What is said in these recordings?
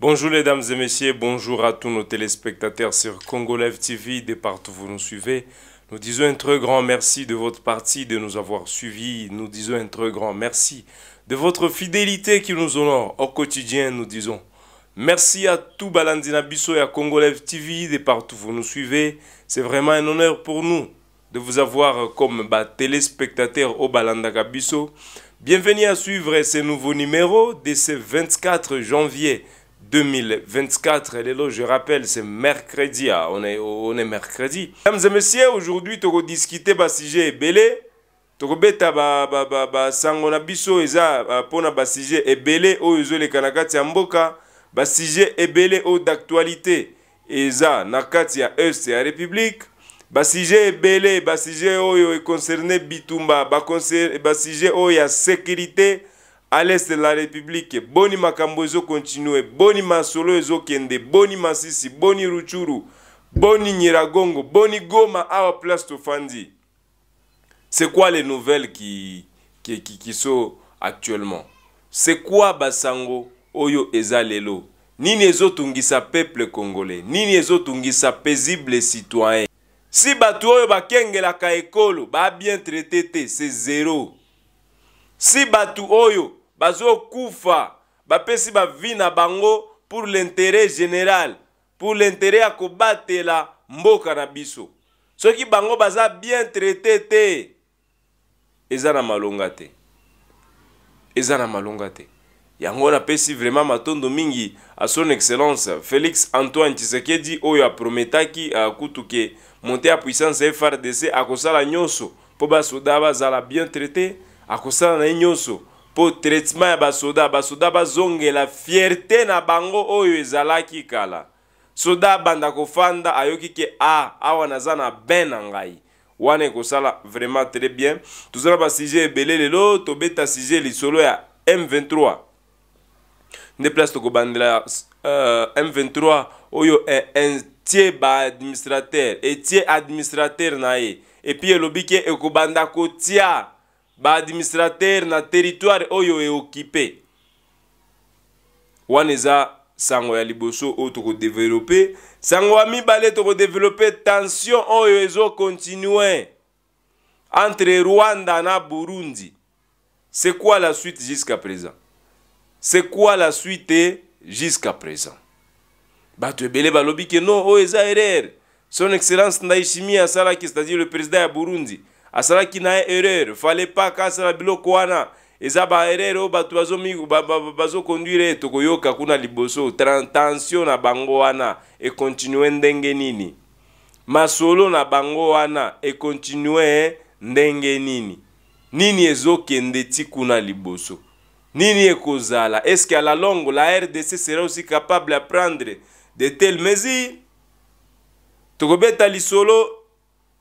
Bonjour les dames et messieurs, bonjour à tous nos téléspectateurs sur Congo Live TV de partout où vous nous suivez. Nous disons un très grand merci de votre partie de nous avoir suivis. Nous disons un très grand merci de votre fidélité qui nous honore au quotidien. Nous disons Merci à tout Balandina Bissot et à Congolev TV de partout vous nous suivez. C'est vraiment un honneur pour nous de vous avoir comme bah, téléspectateurs au Balandaka Bissot. Bienvenue à suivre ce nouveau numéro de ce 24 janvier 2024. Et là, je rappelle, c'est mercredi. Ah, on, est, on est mercredi. Mesdames et messieurs, aujourd'hui, on va discuter d'un bah, sujet belé. tokobeta basango bah, na biso eza et basuje ebele oyo ezoleka na kati ya mboka basije ebele oyo d'actualité eza na kati ya este ya république basije ebele basije oyo econcerne bitumba basije oyo ya sécurité à l'est de la république boni makambo ezokontinue boni masolo ezokende boni masisi boni ruchuru boni nyiragongo boni goma awa place tofandi c'est quoi les nouvelles qui, qui, qui, qui sont actuellement c'est quoi basango oyo eza lelo nini ezotungisa peuple congolais nini ezotungisa paisible citoyen si bato oyo bakengelaka ekolo babien traité te se zero si bato oyo bazokufa bapesi bavi na bango pour l'intérêt général pour l'intérêt ya kobatela mboka na biso soki bango baza bien traité te eza na malonga te eza na malonga te yango wana apesi vraiment matondo mingi a son excellence félix antoine tshisekedi oyo aprometaki euh, kutuke monte ya puissance ya frdc akosala nyonso mpo basoda bazala bien traité akosala na ye nyonso mpo traitement ya basoda basoda bazongela fierté na bango oyo ezalaki kala soda abanda kofanda ayoki ke a ah, awa naza na ben na ngai wana ekosala vraiment très bien toza na basujet ebele lelo tobeta sujet lisolo ya m23 nde place tokobandela uh, m23 oyo tie baadministrateur etie administrateur na ye epuis elobi ke ekobanda kotia baadministrateur na territoire oyo eokipe wana eza sango ya liboso oyo tokodevelope sango ya mibale tokodevelope tension oyo ezokontinue entre rwanda na burundi c'est quoi la suite jusqu'à présent c'est quoi la suite jusqu'à présent bato ebele balobi ke non oyo oh, eza erreur son excellence ndaishimi asalaki c'est-à-dire le président ya burundi asalaki na ye erreur fale paka asala biloko wana eza baerreur oyo bato bazokonduire ye tokoyoka kuna liboso tension na bango wana ekontinue ndenge nini masolo na bango wana ekontinue ndenge nini nini ezokende ti kuna liboso nini ekozala est ce que à la longue la rdc sera aussi capable ya prendre de telles mesures tokobeta lisolo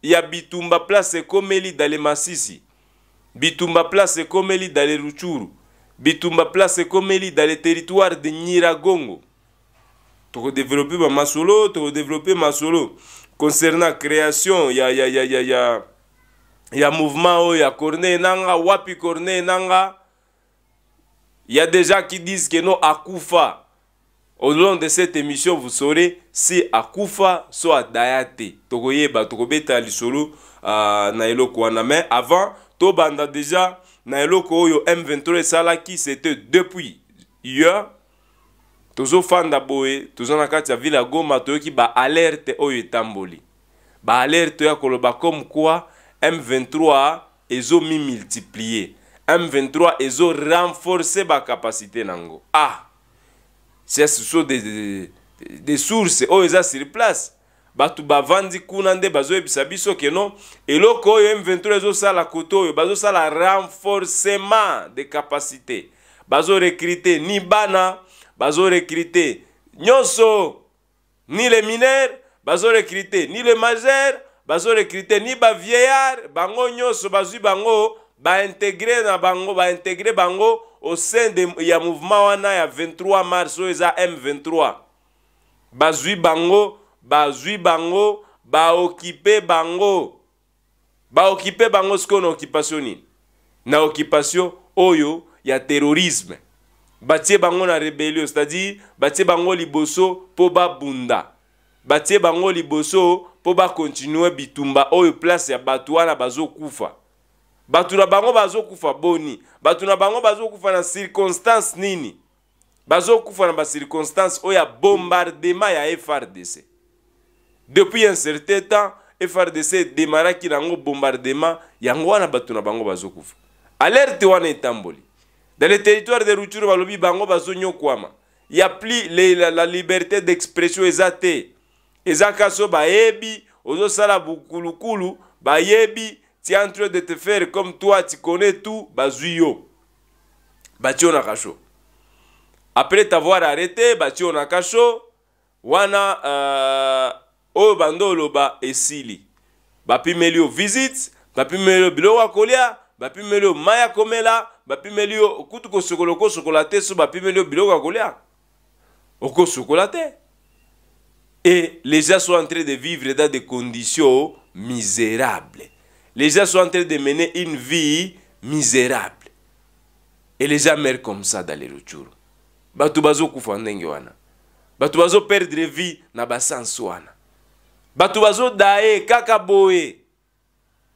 ya bitumba place ekomeli dale masisi bitumba place ekomeli dale ruchuru bitumba place ekomeli dale territoire de nyiragongo tokodevelope bamasolo tokodevelope masolo concernant création ya, ya, ya, ya, ya, ya mouvement oyo ya corneille nanga wapi corneille nanga Il y a des gens qui disent que non, Akufa. Au long de cette émission, vous saurez si Akufa soit Dayate. Tokoyeba, Tokobeta Lisolo, euh, na eloko wana. Mais avant, Tobanda déjà, na eloko oyo M23 Salaki, c'était depuis hier. tozofanda boye toza na kati ya ville ya goma toyoki baalerte oyo etamboli baalerte oyo ya koloba comme kwa m23 ezomimultiplie M23 ezorenforce bakapasite na yango ah ce so de, de, de source oyo eza sur place bato bavandi kuna nde bazoyebisa biso ke non eloko oyo m23 ezosala kote oyo bazosala renforcement de capacité bazorekrite ni bana bazorekrite nyonso ni le minere bazorekrite ni le majere bazorekrite ni bavieillard bango nyonso bazwi bango baintegre na bango baintegre bango au sein de, ya mouvement wana ya 23 mars oyo eza m23 bazwi bango bazwi bango baokipe bango baokipe bango sikoyo na occupation nini na occupation oyo ya terrorisme batie bango na rébellion c'est-à-dire batie bango liboso mpo babunda batie bango liboso mpo bakontinue bitumba oyo place ya bato wana bazokufa bato na bango bazokufa boni bato na bango bazokufa na circonstance nini bazokufa na bacirconstance oyo ya bombardema ya frdc depuis un certain temps frdc edemaraki nango bombardema yango wana bato na bango bazokufa alerte wana etamboli dans le territoire de rupture balobi bango bazonyokwama ya pli le, la, la liberté d'expression eza te eza kasi oyo bayebi ozosala bukulukulu bayebi tu es en train de te faire comme toi, tu connais tout, bazuyo. bachi Batio na kacho. Après t'avoir arrêté, batio na kacho, wana euh, o oh, bandolo bando et esili. bapi melio visite, bapi melio biloko bapi kolia, bah, melio yo komela, bapimeli yo kutu ko okosokola so melio bah, melio biloko kolia. Okosokola Et les gens sont en train de vivre dans des conditions misérables. les gens sont en train de mener une vie misérable eleza mere comme ça d'aller retour bato bazokufa ndenge wana bato bazoperdre vie na basansi wana bato bazodaye kaka boye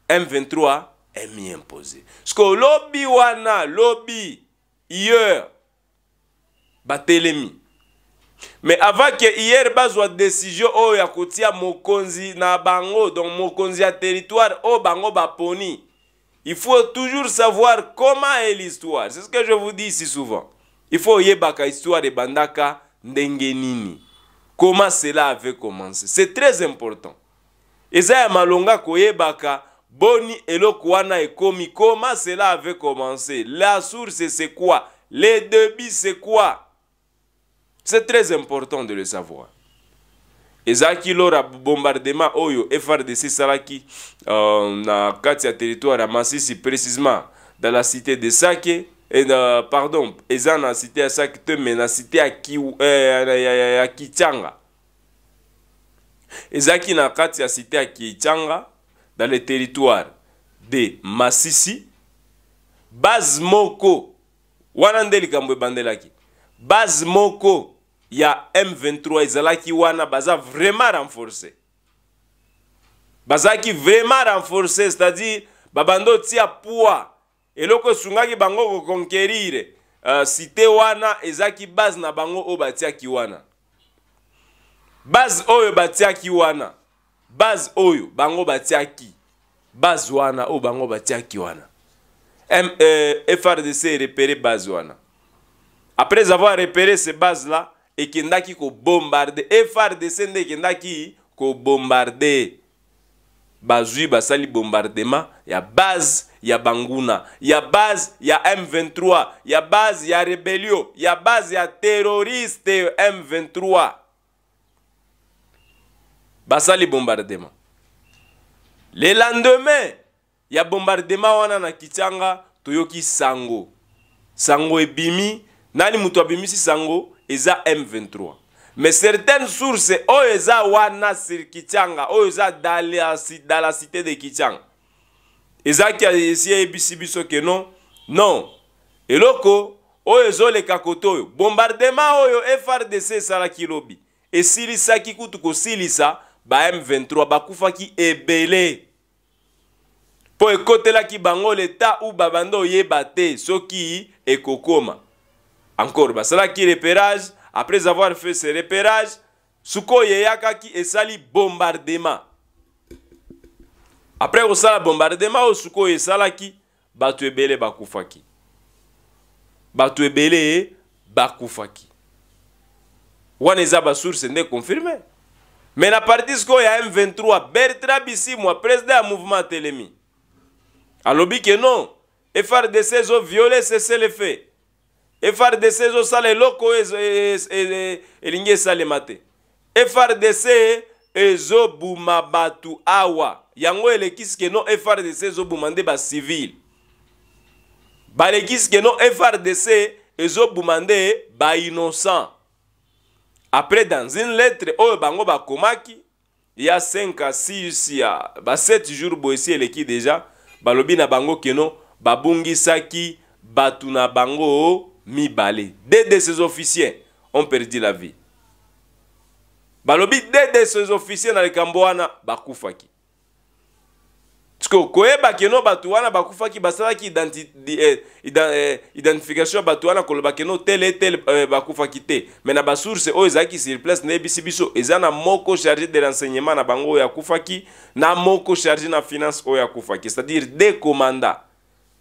m23 emi impose ceke lobi wana lobi hier batelemi mais avant que hier une décision oyo oh, ya kotia mokonzi na bango donc mokonzi a territoire oh bango baponi il faut toujours savoir comment est l'histoire c'est ce que je vous dis si souvent il faut yebaka histoire de Bandaka nini comment cela avait commencé c'est très important eza malonga koyebaka boni eloko wana comment cela avait commencé la source c'est quoi les débits c'est quoi c'est très important de le savoir ezalaki lors ya bombardement oyo frdc esalaki euh, na kati ya territoire ya masisi précisement dans la cité de sake et, euh, pardon eza na cité ya sake te mais na cité ya, kiw, eh, ya, ya, ya, ya kitianga ezalaki na kati ya cité ya kitianga dans le territoire de masisi base moko wana nde likambo ebandelaki base moko ya m23 ezalaki wana baza vraiment renforce bazalaki vraiment renforce c'est-à-dire babandi otia poids eloko esungaki bango kokonkerire uh, site wana ezalaki base na bango oyo batiaki wana base oyo batiaki wana base oyo bango batiaki base wana oyo bango batiaki wana M, euh, frdc erepere base wana après avoir repéré ces bases-là, ekendaki kobombarde frdc nde ekendaki kobombarde bazwi basali bombardema ya base ya banguna ya base ya m23 ya base ya rebellio ya base ya terroriste m23 basali bombardema le lendemain ya bombardema wana na kitianga toyoki sango sango ebimi nani moto abimisisa yango eza m23 mais certaines sources oyo eza wana sur kitianga oyo eza dans la cité de kitianga ezalaki esi eyebisi biso ke non non eloko oyo ezoleka kote oyo bombardema oyo frdc esalaki lobi esilisaki kutu kosilisa ba m23 bakufaki ebele mpo ekotelaki bango leta u babanda oyeba te soki ekokoma encore basalaki repérage après avoir fait ce repérage sikoyo eyakaki esali bombardement après kosala bombardement oyo sikoyo esalaki bato ebele bakufaki bato ebele bakufaki wana eza basource nde confirme me na parti sikoyo ya m23 bertra bisimwa président ya mouvement atelemi alobi ke non frdc ezoviole sese le fait frdc ezosala eloko oyo e- e- e- elingi esalema te frdc ezobuma bato awa yango elekisi keno frdc ezobuma nde bacivile balekisi keno frdc ezobuma nde bainnocent apres dans une lettre oyo bango bakomaki ya 5 a 6 ya ba 7 jour boye esi eleki deja balobi na bango keno babungisaki bato na bango mibale deux de ses officiers ont perdu la vie balobi deux de ses officiers na likambo wana bakufaki koyebaki no bato wana bakufaki basalaki eh, eh, identification ya bato wana kolobaki no tele tele eh, bakufaki te mai na basource oyo ezalaki sur place nayebisi biso eza na moko charge de renseignement na bango oyo akufaki na moko charge na finance oyo akufaki c'est à dire de commanda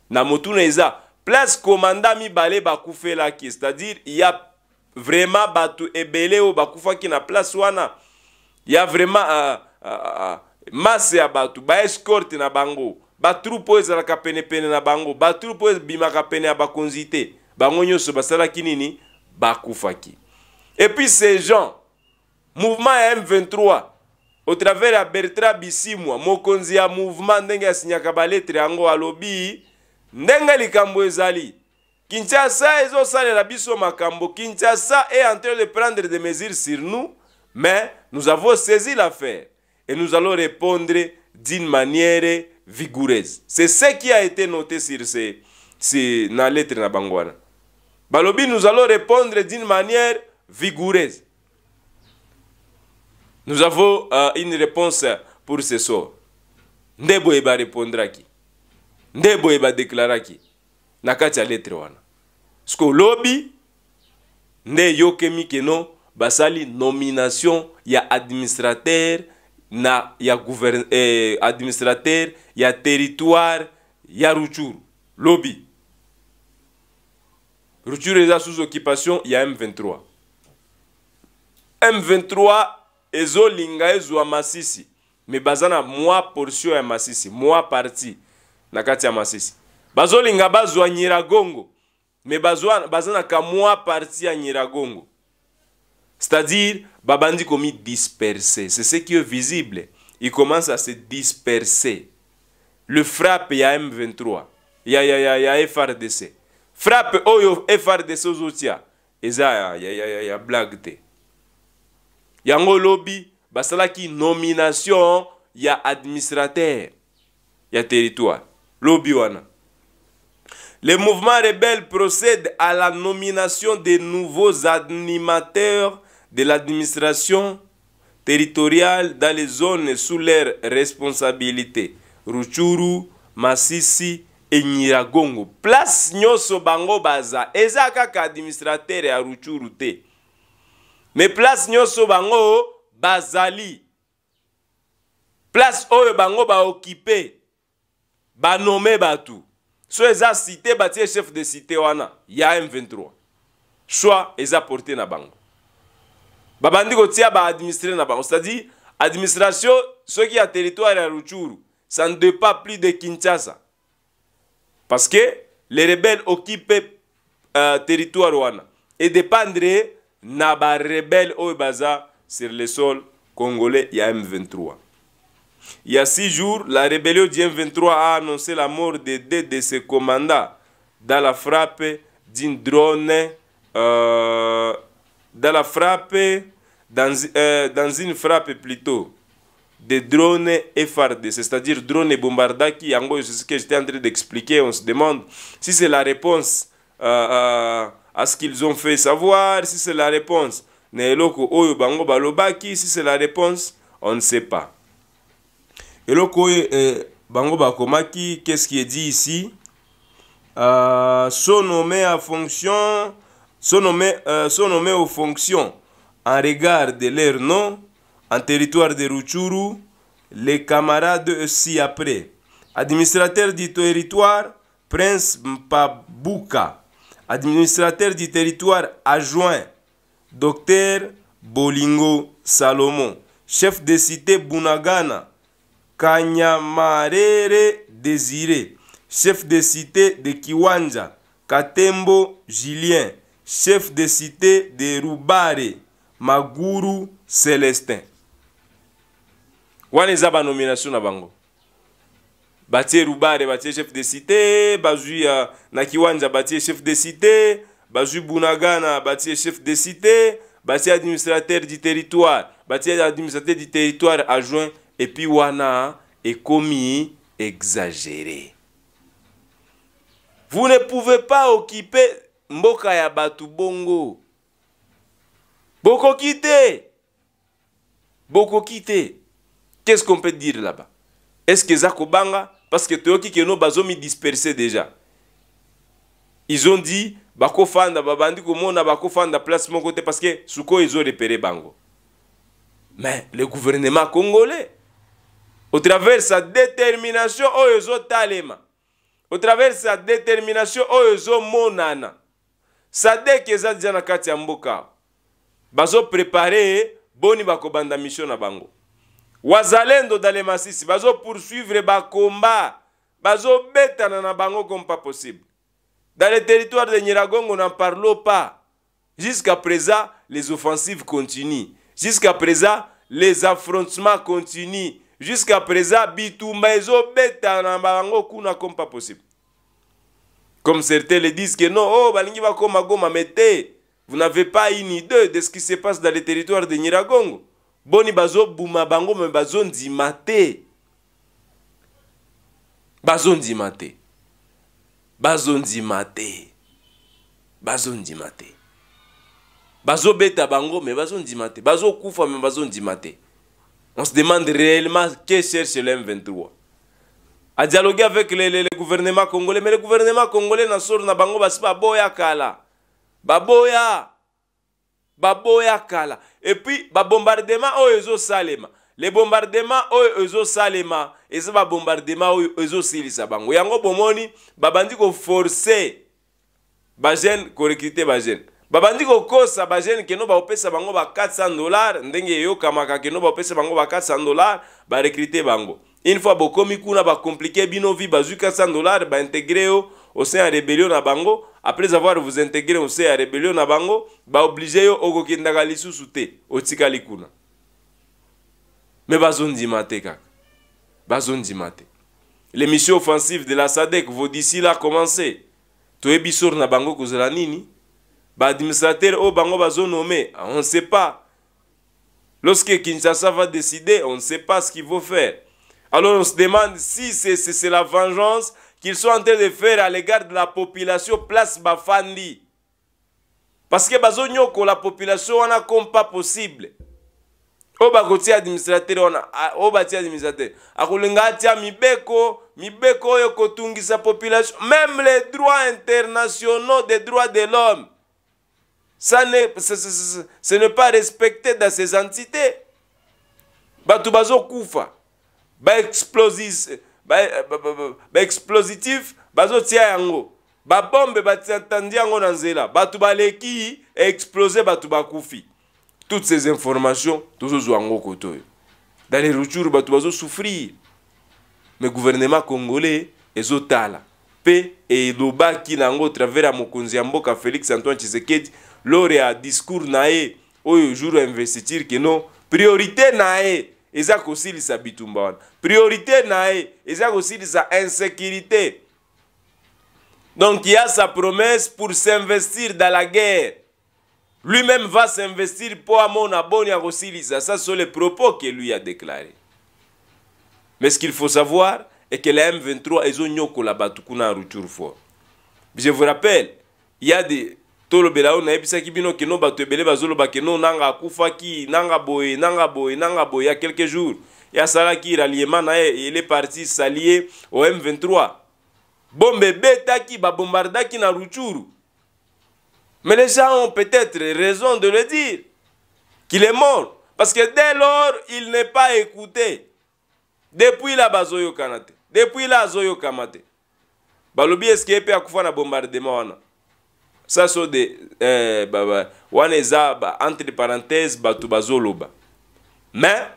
na motuna eza place komanda mibale bakufelaki c'est-à-dire ya vraiment bato ebele oyo bakufaki na place wana ya vraiment uh, uh, uh, mase ya bato baescorte na bango batroupe oyo ezalaka penepene na bango batroupe oyo ebimaka pene ya bakonzi te bango nyonso basalaki nini bakufaki epuis ces gens mouvement ya m23 au travers ya bertrand bisimwa mokonzi ya mouvement ndenge asinyaka baletre yango alobi ndenge likambo ezali kinshasa ezosalela biso makambo kinshasa est en train de prendre des mesures sur nous mais nous avons saisi l'affaire et nous allons répondre d'une manière vigoureuse c'est ce qui a été noté sur ce, sur, na lettre na bango wana balobi nous allons répondre d'une manière vigoureuse nous avons euh, une réponse pour ce sort nde boye barépondraki nde boye badeklaraki na kati ya letre wana sike olobi nde eyokemi keno basali nomination ya administrateur na ya gouverne, eh, administrateur ya territoire ya ruchuru lobi ruchuru eza sous occupation ya m23 m23 ezolinga ezwa masisi me baza na mwa portion ya masisi mwa parti na kati ya masisi bazolinga bazwa nyiragongo me bazwa baza na kamwa parti ya nyiragongo c'est-à-dire babandi komidisperse c'est ce qui est visible il commence à se disperser le frappe ya m23 ya, ya, ya, ya frdc frappe oyo frdc ozotia eza ya, ya, ya, ya, ya blague te yango lobi basalaki nomination ya administrateur ya territoire l'Obiwana. Le mouvement rebelle procède à la nomination des nouveaux animateurs de l'administration territoriale dans les zones sous leur responsabilité. Ruchuru, Masisi et Niragongo. Place nyoso bango baza. Eza kaka administrateur à Ruchuru Mais place nyoso bango bazali. Place oyo bango ba occupé. banome bato so eza cité batie chef de cité wana ya m23 soit eza porte na bango babandi kotia baadministre na bango c'est-à-dire administration soki ya territoire ya ruchuru ça ne dépend plus de kinshasa parce que les rebelles occupent euh, territoire wana edépendre na barebelle oyo baza sur le sol congolais ya m23 Il y a six jours, la rébellion du 23 a annoncé la mort de deux de ses commandants dans la frappe d'une drone, euh, dans la frappe, euh, dans, une frappe plutôt, de drones FRD, c'est-à-dire drones bombardés c'est ce que j'étais en train d'expliquer, on se demande si c'est la réponse euh, à ce qu'ils ont fait savoir, si c'est la réponse, si c'est la réponse, on ne sait pas. Et le koye, eh, bango bakomaki qu'est-ce qui est dit ici euh, ah, sont nommés à fonction euh, aux fonctions en regard de leur nom en territoire de Ruchuru les camarades aussi après administrateur du territoire prince Mpabuka administrateur du territoire adjoint docteur Bolingo Salomon chef de cité Bunagana kanyamarere désiré chef de cité de kiwanja katembo julien chef de cité de rubare maguru celestin wana eza banomination na bango batie rubare batie chef de cité bazwi uh, na kiwanja batie chef de cité bazwi bunagana batie chef de cité batie administrateur du territoire batie administrateur du territoire adjoint epi wana ekomi exagere vous ne pouvez pas occuper mboka ya bato bongo bokoki te bokoki te qu'est ce qu'on peut dire là-bas est ce que eza kobanga parce que toyoki keno bazomidisperse déjà ils ont dit bakofanda babandi komona bakofanda place moko te parce que suko ezorepere bango mais le gouvernement congolais au travers sa détermination oyo oh, ezotalema au travers sa détermination oyo oh, ezomonana sadek eza dia na kati ya mboka awa bazoprepare boni bakobanda misio na bango wazalendo dale masisi bazopoursuivre bakomba bazobetana na bango comme pas possible dans le territoire de nyiragongo n'en parlo pas jusqu'à présent les offensives continuent jusqu'à présent les affrontements continuent jusqu'à présent bitumba ezobeta na bango kuna comme pas possible comme certains le disent que non oh balingi bakoma goma mais te vous n'avez pas une idée de ce qui se passe dans le territoire de nyiragongo boni bazobuma bango me bazondima te bazondima te bazondima te bazondima te bazobeta bango me bazondima te bazokufa me bazondima te On se demande réellement que cherche le M23. A dialoguer avec le, le, le gouvernement congolais, mais le gouvernement congolais n'a sort na bango basi baboya kala. Baboya. Baboya kala. Et puis ba bombardement oyo ezo salema. Le bombardement oyo ezo salema, eza ba bombardement oyo ezo silisa bango. Yango bomoni babandi ko forcer ba jeune ko recruter ba jeune. babandi kokosa bajene keno baopesa bango ba 400 dollars ndenge eyokamaka keno baopesa bango ba 400 dollars barekrite bango une fois bokomi kuna bacomplike bino vi bazwi 400 dollars baintegre yo au sein ya rébellion na bango après avoir vous intégré au sein ya rébellion na bango baoblige yo okokendaka lisusu te otikali kuna me bazondima te kaka bazondima te l'émission offensive de la sadek vaut d'ici là commencé toyebi sor na bango kozala nini baadministrateur oyo oh, bango bazonome on ne sait pas lorsque kinshasa va décider on ne sait pas ce qu'il vont faire alors on se demande si c'est la vengeance qu'ils sont en train de faire à l'égard de la population place bafandi parce que la population on a comme pas possible oyo oh, bah, administrateur on ah, oyo oh, batia administrateur akolinga tia mibeko mibeko yo kotungisa population même les droits internationaux des droits de l'homme ça n'est ce n'est pas respecté dans ces entités bato bazokufa baexplositif bazotia yango babombe batandi yango na nzela bato baleki explose bato bakufi toutes ces informations tozozwa yango kote oyo dans les retours bato bazosouffrir mais gouvernement congolais ezotala mpe elobaki na yango travers ya mokonzi ya mboka félix antoine tshisekedi L'oréal ya discours na oyo jour investir que non priorité na ye eza bitumba wana priorité na ye aussi insécurité donc il y a sa promesse pour s'investir dans la guerre lui-même va s'investir pour amon aboni a aussi. ça sont les propos que lui a déclaré mais ce qu'il faut savoir est que la m23 ils ont la kuna en rupture je vous rappelle il y a des tolobela oyo nayebisaki bino keno bato ebele bazoloba keno nanga akufaki nanga boye nanga boye nanga boye ya quelque jour yasalaki raliema na ye ele parti salie o m23 bombe ebetaki babombardaki na ruchuru mais les gens ont peut-être raison de le dire qu'il est mort parce que dès lors il n'est pas écouté depuis la bazoyokana te depuis la azoyokama te balobi eske ye mpe akufa na bombardement wana saso de eh, baba wana eza ba entre parenthèse bato bazoloba mais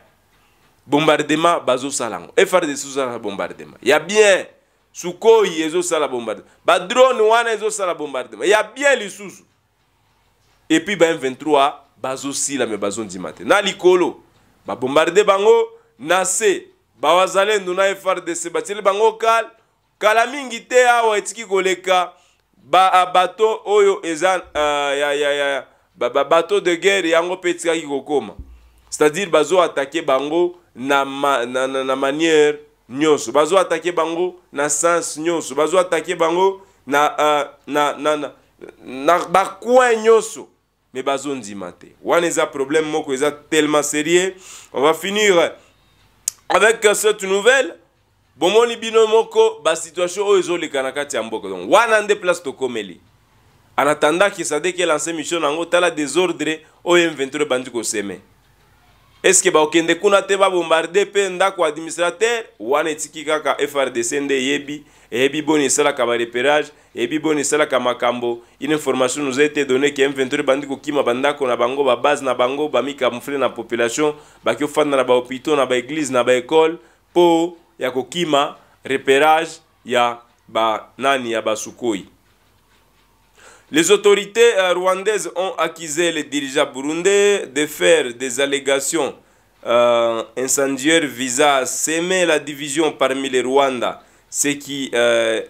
bombardement bazosala yango efrdc ezosala bombardement ya bien sukoyi ezosala bombardement badrone wana ezosala bombardement ya bien lisusu epuis ba m23 bazosila me bazondima te na likolo babombarde bango na se bawazalendo na frdc batieli bango kala kala mingi te awa etiki koleka baabato ah, oyo eza uh, ya, ya, ya, babato de guerre yango mpe etikaki kokoma c'est-à-dire bazoatake bango na, ma, na, na, na manière nyonso bazoatake bango na sens nyonso bazoatake bango na, uh, na, na, na, na bakoin nyonso me bazondima te wana eza problème moko eza tellement sérieux on va finir avec cette nouvelle bomoni bino moko basituation oyo ezoleka na kati ya mboka donc wana nde place tokomeli en attendant kisadeki elance mission na yango tala désordre oyo m23 ebandi koseme eske bakende kuna te babombarde mpe ndako administrateur wana etiki kaka frdc nde eyebi eyebi boni esalaka bareperage eyebi boni esalaka makambo une information nous a été donné ke m23 ebandi kokima bandako na bango babase na bango bamikamufle na population baki ofanda na bahôpitau na baeglize na baekole mpo repérage ya les autorités euh, rwandaises ont accusé les dirigeants burundais de faire des allégations euh, incendiaires visant à semer la division parmi les Rwandais, ce qui, euh,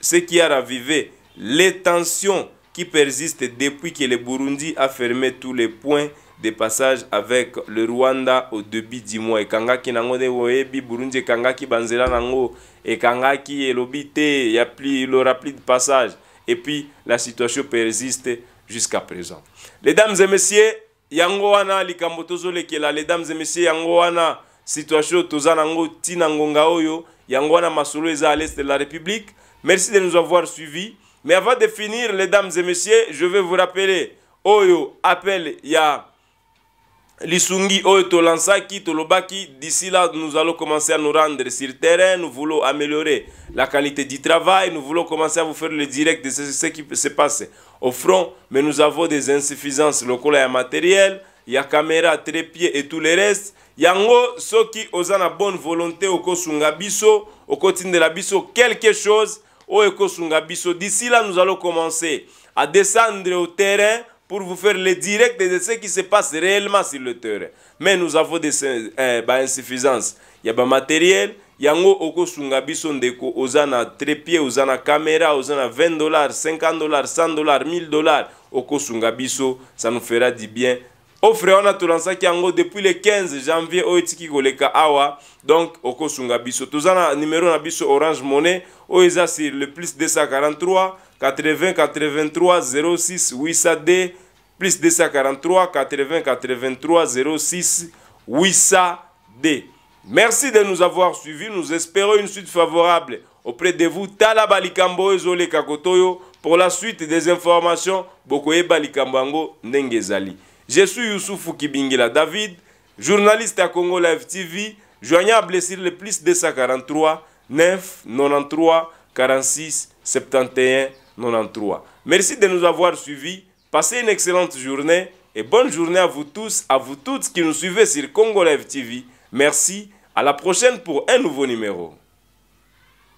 ce qui a ravivé les tensions qui persistent depuis que le Burundi a fermé tous les points des passages avec le Rwanda au début du mois Et kangaki nango nde boyebi burundi kangaki banzela nango Kangaki elobi Lobité, ya plus le plus de passage et puis la situation persiste jusqu'à présent les dames et messieurs yangoana wana likambo les dames et messieurs yangoana wana situation toza nango ntina ngonga oyo yangoana wana à l'est de la république merci de nous avoir suivis mais avant de finir les dames et messieurs je vais vous rappeler oyo appel ya Lisungi lansaki Tolobaki, d'ici là, nous allons commencer à nous rendre sur le terrain. Nous voulons améliorer la qualité du travail. Nous voulons commencer à vous faire le direct de ce, qui se passe au front. Mais nous avons des insuffisances. locales et matériels il y a caméra, trépied et tout le reste. Yango, ceux qui osent la bonne volonté, au sungabiso au de la biso, quelque chose, au sungabiso D'ici là, nous allons commencer à descendre au terrain pour vous faire le direct de ce qui se passe réellement sur le terrain. Mais nous avons des euh, bah, insuffisances. Il y a du matériel, yango okosunga biso ndeko oza na trepied oza na kamera oza na 20 dollars 50 dollars 100 dollars 1000 dollars okosunga biso ça nous fera du bien offre oh, wana tolansaki yango depuis le 15 janvier oyo oh, etiki koleka awa donc okosunga biso toza na numero na biso orange monnaie oyo oh, eza sur le plus 243 80 83 06 d plus 243 80 83 06 d Merci de nous avoir suivis. Nous espérons une suite favorable auprès de vous. Talabalikambo Ezole Kakotoyo pour la suite des informations. Bokoye Balikambango Nengezali. Je suis Youssoufou Kibingela David, journaliste à Congo Live TV, joignable sur le plus 243 9 93 46 71 93. Merci de nous avoir suivis. Passez une excellente journée et bonne journée à vous tous, à vous toutes qui nous suivez sur Congo TV. Merci. À la prochaine pour un nouveau numéro.